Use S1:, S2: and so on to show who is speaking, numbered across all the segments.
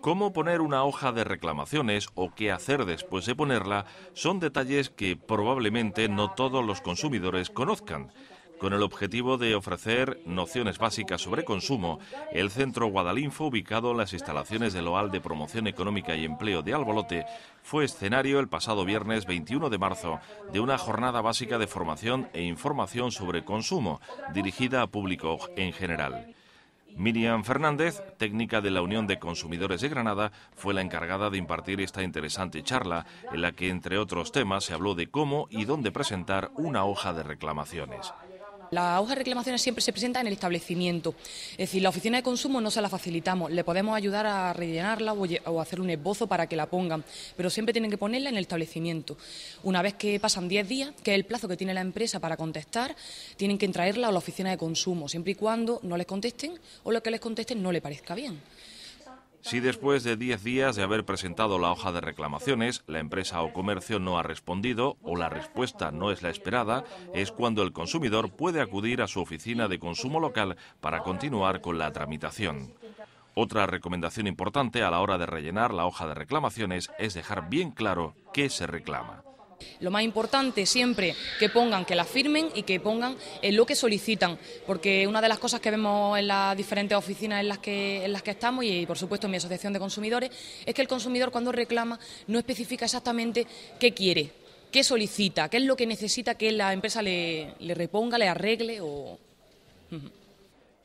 S1: Cómo poner una hoja de reclamaciones o qué hacer después de ponerla son detalles que probablemente no todos los consumidores conozcan. Con el objetivo de ofrecer nociones básicas sobre consumo, el Centro Guadalinfo, ubicado en las instalaciones del OAL de Promoción Económica y Empleo de Albolote, fue escenario el pasado viernes 21 de marzo de una jornada básica de formación e información sobre consumo dirigida a público en general. Miriam Fernández, técnica de la Unión de Consumidores de Granada, fue la encargada de impartir esta interesante charla, en la que, entre otros temas, se habló de cómo y dónde presentar una hoja de reclamaciones.
S2: La hoja de reclamaciones siempre se presenta en el establecimiento. Es decir, la oficina de consumo no se la facilitamos. Le podemos ayudar a rellenarla o hacer un esbozo para que la pongan, pero siempre tienen que ponerla en el establecimiento. Una vez que pasan 10 días, que es el plazo que tiene la empresa para contestar, tienen que traerla a la oficina de consumo, siempre y cuando no les contesten o lo que les contesten no le parezca bien.
S1: Si después de 10 días de haber presentado la hoja de reclamaciones, la empresa o comercio no ha respondido o la respuesta no es la esperada, es cuando el consumidor puede acudir a su oficina de consumo local para continuar con la tramitación. Otra recomendación importante a la hora de rellenar la hoja de reclamaciones es dejar bien claro qué se reclama.
S2: Lo más importante siempre que pongan, que la firmen y que pongan en lo que solicitan, porque una de las cosas que vemos en las diferentes oficinas en las que, estamos y por supuesto en mi asociación de consumidores es que el consumidor cuando reclama no especifica exactamente qué quiere, qué solicita, qué es lo que necesita que la empresa le, le reponga, le arregle o...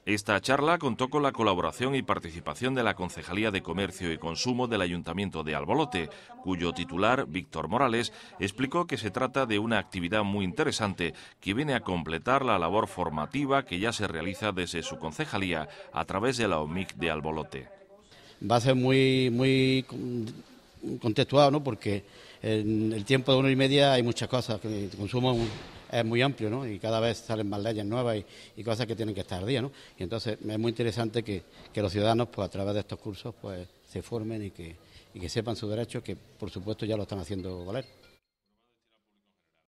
S1: Esta charla contó con la colaboración y participación de la Concejalía de Comercio y Consumo del Ayuntamiento de Albolote, cuyo titular, Víctor Morales, explicó que se trata de una actividad muy interesante que viene a completar la labor formativa que ya se realiza desde su concejalía a través de la OMIC de
S3: Albolote. Va a ser muy, muy contextual, ¿no? porque en el tiempo de una y media hay muchas cosas que consumo es muy amplio, ¿no? Y cada vez salen más leyes nuevas y, cosas que tienen que estar al día, ¿no? Y entonces es muy interesante que, que, los ciudadanos, pues a través de estos cursos, pues se formen y que, y que sepan sus derechos, que por supuesto ya lo están haciendo valer.